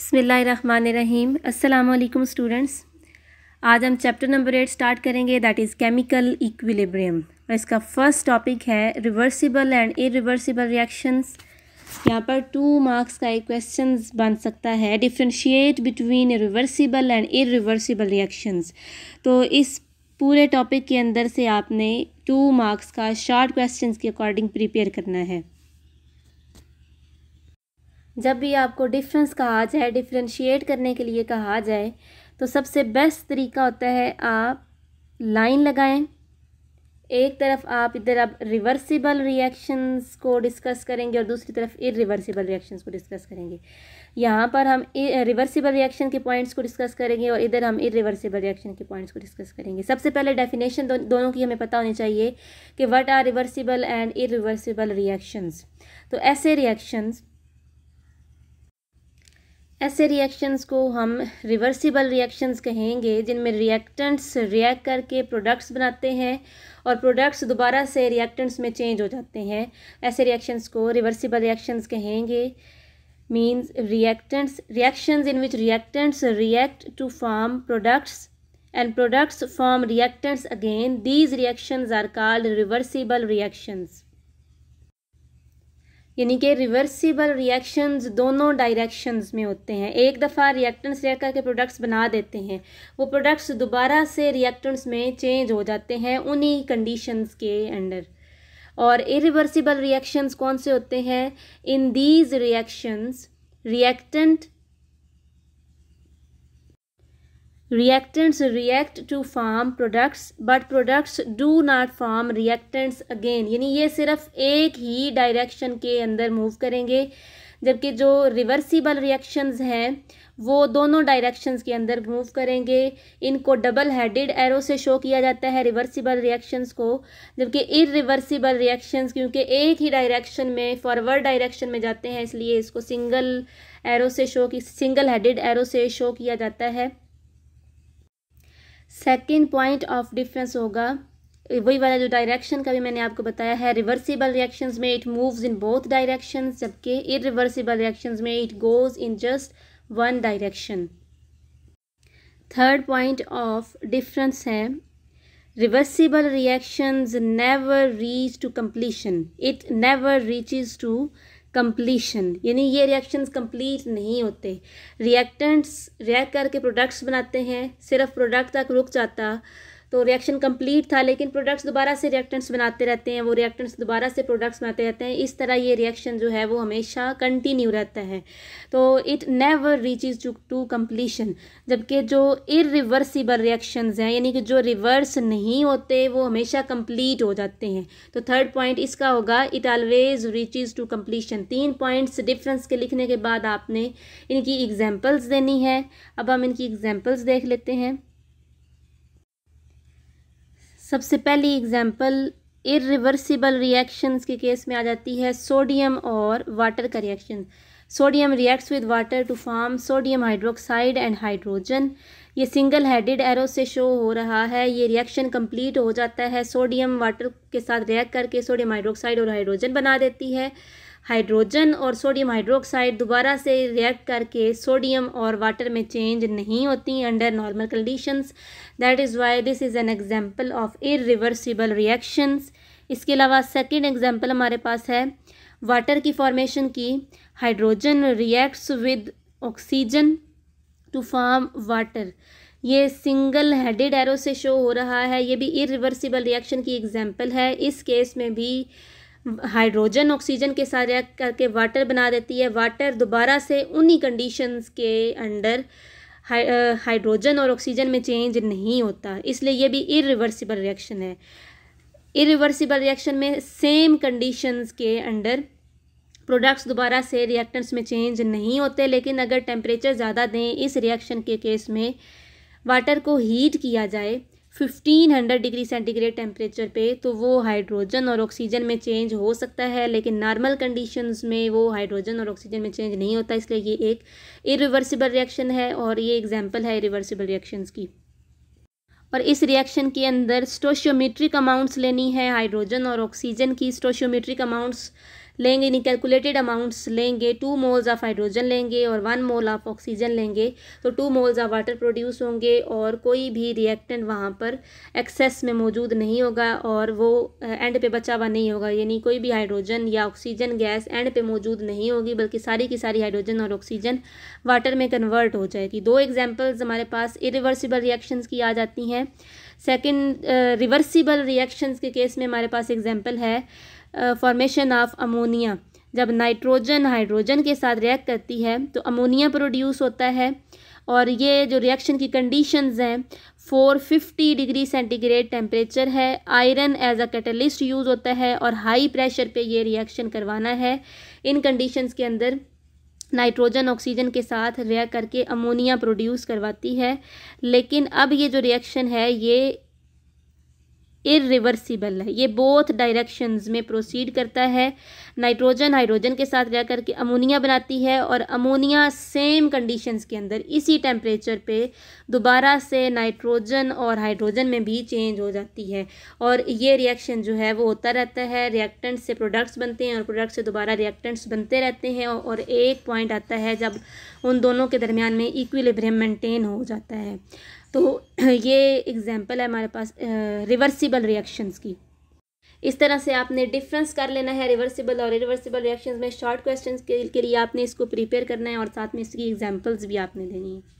बसमीम अल्लाम स्टूडेंट्स आज हम चैप्टर नंबर एट स्टार्ट करेंगे दैट इज़ केमिकल इक्विलिब्रियम और इसका फर्स्ट टॉपिक है रिवर्सिबल एंड इरिवर्सिबल रिएक्शंस यहाँ पर टू मार्क्स का एक क्वेश्चन बन सकता है differentiate between reversible and irreversible reactions तो इस पूरे टॉपिक के अंदर से आपने टू मार्क्स का शॉर्ट क्वेश्चन के अकॉर्डिंग प्रिपेयर करना है जब भी आपको डिफरेंस कहा जाए डिफ्रेंशिएट करने के लिए कहा जाए तो सबसे बेस्ट तरीका होता है आप लाइन लगाएं एक तरफ आप इधर आप रिवर्सिबल रिएक्शंस को डिस्कस करेंगे और दूसरी तरफ इरिवर्सिबल रिएक्शंस को डिस्कस करेंगे यहाँ पर हम रिवर्सिबल रिएक्शन के पॉइंट्स को डिस्कस करेंगे और इधर हम इरिवर्सिबल रिएक्शन के पॉइंट्स को डिस्कस करेंगे सबसे पहले डेफिनेशन दो, दोनों की हमें पता होनी चाहिए कि what are reversible and irreversible reactions तो ऐसे रिएक्शंस ऐसे रिएक्शंस को हम रिवर्सिबल रिएक्शंस कहेंगे जिनमें रिएक्टेंट्स रिएक्ट करके प्रोडक्ट्स बनाते हैं और प्रोडक्ट्स दोबारा से रिएक्टेंट्स में चेंज हो जाते हैं ऐसे रिएक्शंस को रिवर्सिबल रिएक्शंस कहेंगे means reactants reactions in which reactants react to form products and products form reactants again these reactions are called reversible reactions यानी कि रिवर्सिबल रिएक्शंस दोनों डायरेक्शंस में होते हैं एक दफ़ा रिएक्टेंट्स रिएक्ट करके प्रोडक्ट्स बना देते हैं वो प्रोडक्ट्स दोबारा से रिएक्टेंट्स में चेंज हो जाते हैं उन्हीं कंडीशंस के अंडर और इरिवर्सिबल रिएक्शंस कौन से होते हैं in these reactions reactant reactants react to form products but products do not form reactants again यानी ये सिर्फ एक ही डायरेक्शन के अंदर मूव करेंगे जबकि जो रिवर्सिबल रिएक्शंस हैं वो दोनों डायरेक्शन के अंदर मूव करेंगे इनको डबल हैडेड एरो से शो किया जाता है रिवर्सिबल रिएक्शंस को जबकि इ रिवर्सिबल रिएक्शन क्योंकि एक ही डायरेक्शन में फॉरवर्ड डायरेक्शन में जाते हैं इसलिए इसको सिंगल एरो से शो की सिंगल हैडेड एरो से शो किया जाता है सेकेंड पॉइंट ऑफ डिफरेंस होगा वही वाला जो डायरेक्शन का भी मैंने आपको बताया है रिवर्सिबल रिएक्शंस में it moves in both directions जबकि इरिवर्सिबल रिएक्शंस में it goes in just one direction third point of difference है reversible reactions never reach to completion it never reaches to completion यानी ये रिएक्शंस कंप्लीट नहीं होते reactants react करके products बनाते हैं सिर्फ प्रोडक्ट तक रुक जाता तो रिएक्शन कंप्लीट था लेकिन प्रोडक्ट्स दोबारा से रिएक्टेंट्स बनाते रहते हैं वो रिएक्टेंट्स दोबारा से प्रोडक्ट्स बनाते रहते हैं इस तरह ये रिएक्शन जो है वो हमेशा कंटिन्यू रहता है तो it never reaches to to completion जबकि जो इरिवर्सिबल रिएक्शंस हैं यानी कि जो रिवर्स नहीं होते वो हमेशा कंप्लीट हो जाते हैं तो थर्ड पॉइंट इसका होगा it always reaches to completion तीन पॉइंट्स डिफरेंस के लिखने के बाद आपने इनकी एग्जाम्पल्स देनी है अब हम इनकी एग्जाम्पल्स देख लेते हैं सबसे पहली एग्जाम्पल इरिवर्सिबल रिएक्शंस के केस में आ जाती है सोडियम और वाटर का reaction sodium reacts with water to form sodium hydroxide and hydrogen ये सिंगल हेडेड एरो से शो हो रहा है ये रिएक्शन कंप्लीट हो जाता है सोडियम वाटर के साथ रिएक्ट करके सोडियम हाइड्रोक्साइड और हाइड्रोजन बना देती है हाइड्रोजन और सोडियम हाइड्रोक्साइड दोबारा से रिएक्ट करके सोडियम और वाटर में चेंज नहीं होती under normal conditions that is why this is an example of irreversible reactions इसके अलावा सेकेंड एग्जाम्पल हमारे पास है वाटर की फॉर्मेशन की hydrogen reacts with oxygen to form water ये सिंगल हेडेड एरो से शो हो रहा है ये भी इरिवर्सिबल रिएक्शन की एग्जाम्पल है इस केस में भी हाइड्रोजन ऑक्सीजन के साथ रिएक्ट करके वाटर बना देती है वाटर दोबारा से उन्हीं कंडीशंस के अंडर हाइड्रोजन और ऑक्सीजन में चेंज नहीं होता इसलिए ये भी इरिवर्सिबल रिएक्शन है इरिवर्सिबल रिएक्शन में सेम कंडीशंस के अंडर प्रोडक्ट्स दोबारा से रिएक्टेंट्स में चेंज नहीं होते लेकिन अगर टेम्परेचर ज़्यादा दें इस रिएक्शन के केस में वाटर को हीट किया जाए 1500 डिग्री सेंटीग्रेड टेम्परेचर पे तो वो हाइड्रोजन और ऑक्सीजन में चेंज हो सकता है लेकिन नॉर्मल कंडीशंस में वो हाइड्रोजन और ऑक्सीजन में चेंज नहीं होता इसलिए ये एक इरिवर्सिबल रिएक्शन है और ये एग्जाम्पल है इरिवर्सिबल रिएक्शंस की और इस रिएक्शन के अंदर स्टोशियोमेट्रिक अमाउंट्स लेनी है हाइड्रोजन और ऑक्सीजन की स्टोशियोमेट्रिक अमाउंट्स लेंगे यानी कैलकुलेटेड अमाउंट्स लेंगे टू मोल्स ऑफ हाइड्रोजन लेंगे और वन मोल ऑफ ऑक्सीजन लेंगे तो two moles of water produce होंगे और कोई भी रिएक्टेंट वहाँ पर एक्सेस में मौजूद नहीं होगा और वो एंड पे बचा हुआ नहीं होगा यानी कोई भी हाइड्रोजन या ऑक्सीजन गैस एंड पे मौजूद नहीं होगी बल्कि सारी की सारी हाइड्रोजन और ऑक्सीजन वाटर में कन्वर्ट हो जाएगी दो एग्जाम्पल्स हमारे पास इरिवर्सिबल रिएक्शन की आ जाती हैं है सेकंड रिवर्सिबल रिएक्शंस के केस में हमारे पास एग्जांपल है फॉर्मेशन ऑफ अमोनिया जब नाइट्रोजन हाइड्रोजन के साथ रिएक्ट करती है तो अमोनिया प्रोड्यूस होता है और ये जो रिएक्शन की कंडीशंस हैं 450 डिग्री सेंटीग्रेड टेम्परेचर है iron as a catalyst use होता है और हाई प्रेशर पे ये रिएक्शन करवाना है इन कंडीशंस के अंदर नाइट्रोजन ऑक्सीजन के साथ रिएक्ट करके अमोनिया प्रोड्यूस करवाती है लेकिन अब ये जो रिएक्शन है ये इरिवर्सिबल है ये बोथ डायरेक्शंस में प्रोसीड करता है नाइट्रोजन हाइड्रोजन के साथ रह करके अमोनिया बनाती है और अमोनिया सेम कंडीशंस के अंदर इसी टेम्परेचर पे दोबारा से नाइट्रोजन और हाइड्रोजन में भी चेंज हो जाती है और ये रिएक्शन जो है वो होता रहता है रिएक्टेंट्स से प्रोडक्ट्स बनते हैं और प्रोडक्ट से दोबारा रिएक्टेंट्स बनते रहते हैं और एक पॉइंट आता है जब उन दोनों के दरमियान में इक्विलिब्रियम मेंटेन हो जाता है तो ये एग्ज़ाम्पल है हमारे पास रिवर्सिबल रिएक्शंस की इस तरह से आपने डिफरेंस कर लेना है रिवर्सिबल और रिवर्सिबल रिएक्शंस में शॉर्ट क्वेश्चंस के, के लिए आपने इसको प्रिपेयर करना है और साथ में इसकी एग्जांपल्स भी आपने देनी है